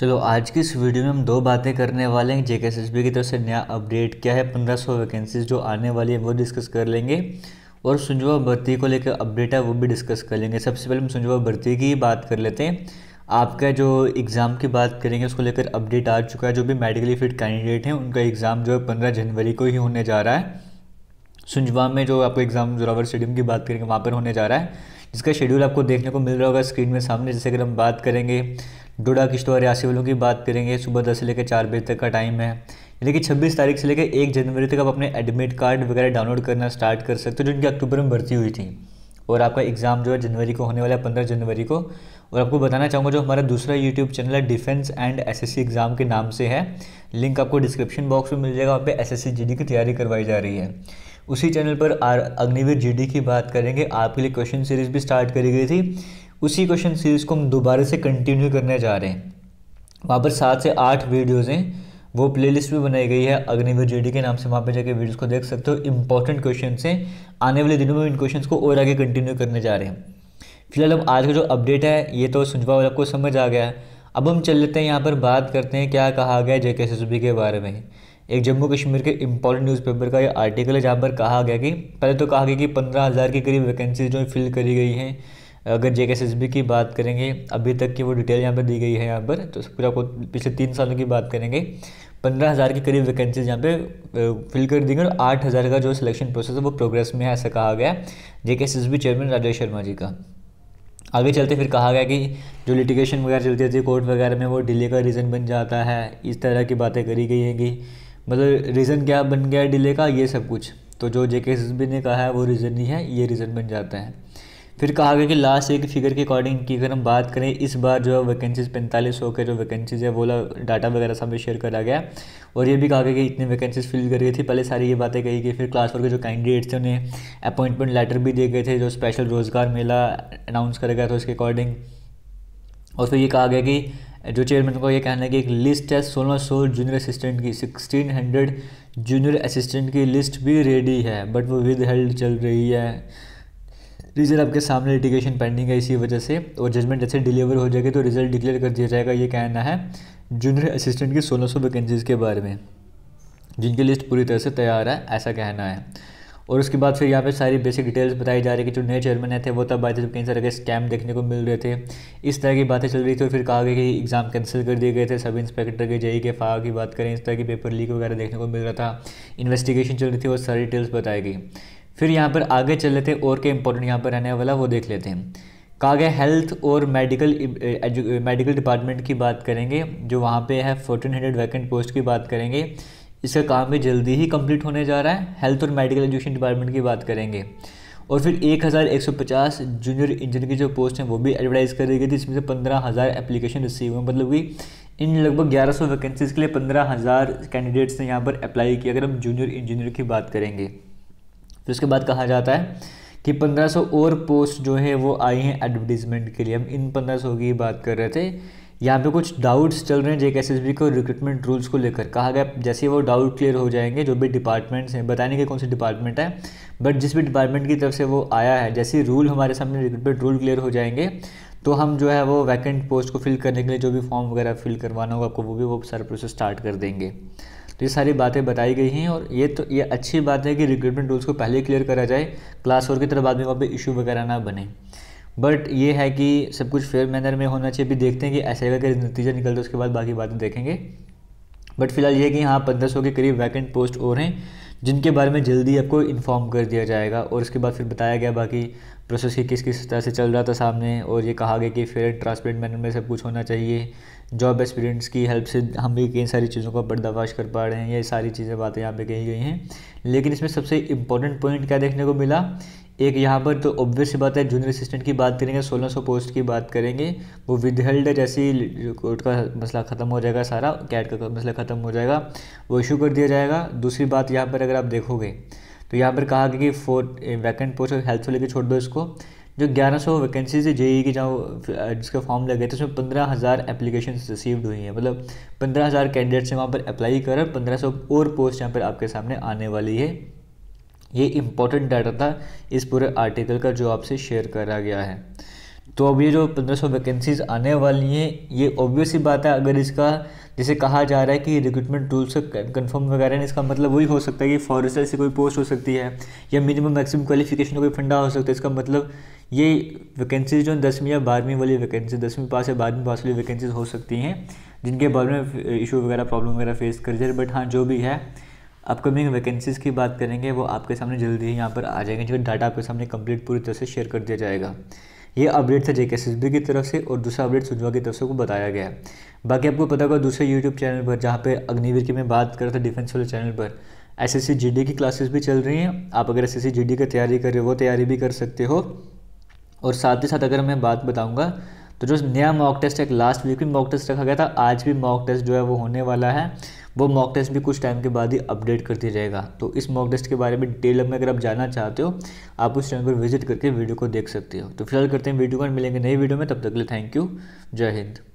चलो आज की इस वीडियो में हम दो बातें करने वाले हैं जेके के की तरफ से नया अपडेट क्या है पंद्रह सौ वैकेंसीज जो आने वाली है वो डिस्कस कर लेंगे और सुंजवा भर्ती को लेकर अपडेट है वो भी डिस्कस कर लेंगे सबसे पहले हम सुंजवा भर्ती की बात कर लेते हैं आपका जो एग्ज़ाम की बात करेंगे उसको लेकर अपडेट आ चुका है जो भी मेडिकली फिट कैंडिडेट हैं उनका एग्ज़ाम जो है पंद्रह जनवरी को ही होने जा रहा है सुंजवा में जो आपको एग्ज़ाम जोरावर स्टेडियम की बात करेंगे वहाँ पर होने जा रहा है जिसका शेड्यूल आपको देखने को मिल रहा होगा स्क्रीन में सामने जैसे अगर हम बात करेंगे डोडा किश्तवा राशि वालों की बात करेंगे सुबह दस से लेकर चार बजे तक का टाइम है यानी कि छब्बीस तारीख से लेकर एक जनवरी तक आप अपने एडमिट कार्ड वगैरह डाउनलोड करना स्टार्ट कर सकते हो जो इनकी अक्टूबर में भर्ती हुई थी और आपका एग्ज़ाम जो है जनवरी को होने वाला है पंद्रह जनवरी को और आपको बताना चाहूँगा जो हमारा दूसरा यूट्यूब चैनल है डिफेंस एंड एसएससी एग्ज़ाम के नाम से है लिंक आपको डिस्क्रिप्शन बॉक्स में मिल जाएगा वहाँ पे एसएससी जीडी की तैयारी करवाई जा रही है उसी चैनल पर आर अग्निवीर जीडी की बात करेंगे आपके लिए क्वेश्चन सीरीज़ भी स्टार्ट करी गई थी उसी क्वेश्चन सीरीज़ को हम दोबारा से कंटिन्यू करने जा रहे हैं वहाँ पर सात से आठ वीडियोज़ हैं वो प्लेलिस्ट भी बनाई गई है अग्निवीर डी के नाम से वहाँ पे जाके वीडियोस को देख सकते हो इंपॉर्टेंट क्वेश्चन हैं आने वाले दिनों में इन क्वेश्चन को और आगे कंटिन्यू करने जा रहे हैं फिलहाल अब आज का जो अपडेट है ये तो सुझवा वाला आपको समझ आ गया है अब हम चल लेते हैं यहाँ पर बात करते हैं क्या कहा गया जे के के बारे में एक जम्मू कश्मीर के इम्पॉर्टेंट न्यूज़पेपर का ये आर्टिकल है जहाँ पर कहा गया कि पहले तो कहा गया कि पंद्रह हज़ार के करीब वैकेंसी जो फिल करी गई हैं अगर जे के की बात करेंगे अभी तक की वो डिटेल यहाँ पर दी गई है यहाँ पर तो पूरा को पिछले तीन सालों की बात करेंगे पंद्रह हज़ार के करीब वैकेंसीज यहाँ पे फिल कर दी गई और आठ हज़ार का जो सिलेक्शन प्रोसेस है वो प्रोग्रेस में है ऐसा कहा गया जे के चेयरमैन राजेश शर्मा जी का आगे चलते फिर कहा गया कि जो लिटिगेशन वगैरह चलती रहती है कोर्ट वगैरह में वो डिले का रीज़न बन जाता है इस तरह की बातें करी गई हैं कि मतलब रीज़न क्या बन गया डिले का ये सब कुछ तो जो जे के ने कहा है वो रीज़न ही है ये रीज़न बन जाता है फिर कहा गया कि लास्ट एक फिगर के अकॉर्डिंग की अगर हम बात करें इस बार जो है वैकेंसीज पैंतालीस सौ के जो वैकेंसीज है वो डाटा वगैरह सब शेयर करा गया और ये भी कहा गया कि इतने वैकेंसीज फिल कर गई थी पहले सारी ये बातें कही गई फिर क्लास फोर के जो कैंडिडेट्स थे उन्हें अपॉइंटमेंट लेटर भी दिए गए थे जो स्पेशल रोज़गार मेला अनाउंस करा गया था उसके अकॉर्डिंग और फिर ये कहा गया कि जो चेयरमैन को ये कहना है कि एक लिस्ट है सोलह सौ जूनियर असिस्टेंट की सिक्सटीन हंड्रेड जूनियर असिस्टेंट की लिस्ट भी रेडी है बट वो विद हेल्ड चल रही है रिजल्ट आपके सामने लिटिगेशन पेंडिंग है इसी वजह से और जजमेंट जैसे डिलीवर हो जाएगी तो रिजल्ट डिक्लेयर कर दिया जाएगा ये कहना है जूनियर असिस्टेंट की 1600 सौ वैकेंसीज़ के बारे में जिनकी लिस्ट पूरी तरह से तैयार है ऐसा कहना है और उसके बाद फिर यहाँ पे सारी बेसिक डिटेल्स बताई जा रही है कि जो नए चेयरमैन थे वो तब आए थे जब कहीं सारे स्कैम देखने को मिल रहे थे इस तरह की बातें चल रही थी और फिर कहा गया कि एग्ज़ाम कैंसिल कर दिए गए थे सब इंस्पेक्टर के जेई के फा की बात करें इस तरह की पेपर लीक वगैरह देखने को मिल रहा था इन्वेस्टिगेशन चल रही थी और सारी डिटेल्स बताई गई फिर यहाँ पर आगे चल लेते हैं और के इम्पोर्टेंट यहाँ पर रहने वाला वो देख लेते हैं कहा गया हेल्थ और मेडिकल मेडिकल डिपार्टमेंट की बात करेंगे जो वहाँ पे है फोर्टीन हंड्रेड वैकेंट पोस्ट की बात करेंगे इसका काम भी जल्दी ही कंप्लीट होने जा रहा है हेल्थ और मेडिकल एजुकेशन डिपार्टमेंट की बात करेंगे और फिर 1150 जूनियर इंजीनियर की जो पोस्ट हैं वो भी एडवर्टाइज़ करी गई थी इसमें से पंद्रह हज़ार एप्लीकेशन रिसीव हुए मतलब कि इन लगभग 1100 वैकेंसीज़ के लिए पंद्रह हज़ार कैंडिडेट्स ने यहाँ पर अप्लाई किया अगर हम जूनियर इंजीनियर की बात करेंगे फिर उसके बाद कहा जाता है कि 1500 और पोस्ट जो है वो आई हैं एडवर्टीजमेंट के लिए हम इन 1500 की बात कर रहे थे यहाँ पे कुछ डाउट्स चल रहे हैं जेके एस को रिक्रूटमेंट रूल्स को लेकर कहा गया जैसे वो डाउट क्लियर हो जाएंगे जो भी डिपार्टमेंट्स हैं बताने के कौन से डिपार्टमेंट है बट जिस भी डिपार्टमेंट की तरफ से वो आया है जैसे रूल हमारे सामने रिक्रूटमेंट रूल क्लियर हो जाएंगे तो हम जो है वो वैकेंट पोस्ट को फिल करने के लिए जो भी फॉर्म वगैरह फिल करवाना होगा आपको वो भी वो सारा प्रोसेस स्टार्ट कर देंगे तो ये सारी बातें बताई गई हैं और ये तो ये अच्छी बात है कि रिक्रूटमेंट रूल्स को पहले क्लियर करा जाए क्लास और की तरफ बाद में वहाँ पर इशू वगैरह ना बने बट ये है कि सब कुछ फेयर मैनर में होना चाहिए अभी देखते हैं कि ऐसे अगर नतीजा निकलता तो है उसके बाद बाकी बातें देखेंगे बट फिलहाल ये कि हाँ पंद्रह सौ के करीब वैकेंट पोस्ट और हैं जिनके बारे में जल्दी आपको इन्फॉर्म कर दिया जाएगा और उसके बाद फिर बताया गया बाकी प्रोसेस की किस किस तरह से चल रहा था सामने और ये कहा गया कि फेयर एंड ट्रांसपेरेंट मैनर में सब कुछ होना चाहिए जॉब एक्सपीरियंस की हेल्प से हम भी कई सारी चीज़ों का बर्दाफाश कर पा रहे हैं ये सारी चीज़ें बातें यहाँ पे कही गई हैं लेकिन इसमें सबसे इम्पोर्टेंट पॉइंट क्या देखने को मिला एक यहाँ पर तो ऑब्वियस बात है जूनियर असिस्टेंट की बात करेंगे 1600 पोस्ट की बात करेंगे वो विदहेल्ड जैसे कोर्ट का मसला ख़त्म हो जाएगा सारा कैट का मसला ख़त्म हो जाएगा वो इशू कर दिया जाएगा दूसरी बात यहाँ पर अगर आप देखोगे तो यहाँ पर कहा गया कि फोर वैकेंट पोस्ट हेल्थ से लेकर छोड़ दो इसको जो 1100 वैकेंसीज है जेई की जहाँ जिसके फॉर्म लगे थे उसमें पंद्रह हज़ार एप्लीकेशन रिसीव्ड हुई हैं मतलब पंद्रह हज़ार कैंडिडेट्स हैं वहाँ पर अप्लाई कर पंद्रह सौ और पोस्ट यहाँ पर आपके सामने आने वाली है ये इम्पोर्टेंट डाटा था इस पूरे आर्टिकल का जो आपसे शेयर करा गया है तो अब ये जो 1500 वैकेंसीज आने वाली हैं ये ऑब्वियस ही बात है अगर इसका जैसे कहा जा रहा है कि रिक्रूटमेंट टूल से कंफर्म वगैरह है इसका मतलब वही हो सकता है कि फॉरेस्टर से कोई पोस्ट हो सकती है या मिनिमम मैक्सिमम क्वालिफिकेशन का कोई फंडा हो सकता है इसका मतलब ये वैकेंसीज जो दसवीं या बारहवीं वाली वैकेंसी दसवीं पास या बारहवीं पास वाली वैकेंसीज हो सकती हैं जिनके बारे में इशू वगैरह प्रॉब्लम वगैरह फेस कर जाए बट हाँ जो भी है अपकमिंग वैकेंसीज की बात करेंगे वो आपके सामने जल्दी ही यहाँ पर आ जाएंगे जो डाटा आपके सामने कंप्लीट पूरी तरह से शेयर कर दिया जाएगा ये अपडेट था जेके एस की तरफ से और दूसरा अपडेट सुजवा की तरफ से को बताया गया है बाकी आपको पता होगा दूसरे यूट्यूब चैनल पर जहाँ पे अग्निवीर की मैं बात कर रहा था डिफेंस वाले चैनल पर एस एस की क्लासेस भी चल रही हैं आप अगर एस एस की तैयारी कर रहे हो वो तैयारी भी कर सकते हो और साथ ही साथ अगर मैं बात बताऊँगा तो जो नया मॉक टेस्ट है लास्ट वीक में मॉक टेस्ट रखा गया था आज भी मॉक टेस्ट जो है वो होने वाला है वो मॉक टेस्ट भी कुछ टाइम के बाद ही अपडेट कर दिया जाएगा तो इस मॉक टेस्ट के बारे में डिटेल में अगर आप जानना चाहते हो आप उस चैनल पर विजिट करके वीडियो को देख सकते हो तो फिलहाल करते हैं वीडियो को मिलेंगे नई वीडियो में तब तक के लिए थैंक यू जय हिंद